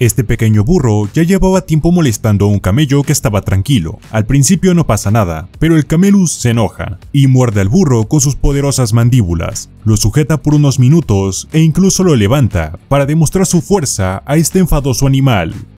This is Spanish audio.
Este pequeño burro ya llevaba tiempo molestando a un camello que estaba tranquilo. Al principio no pasa nada, pero el camelus se enoja y muerde al burro con sus poderosas mandíbulas. Lo sujeta por unos minutos e incluso lo levanta para demostrar su fuerza a este enfadoso animal.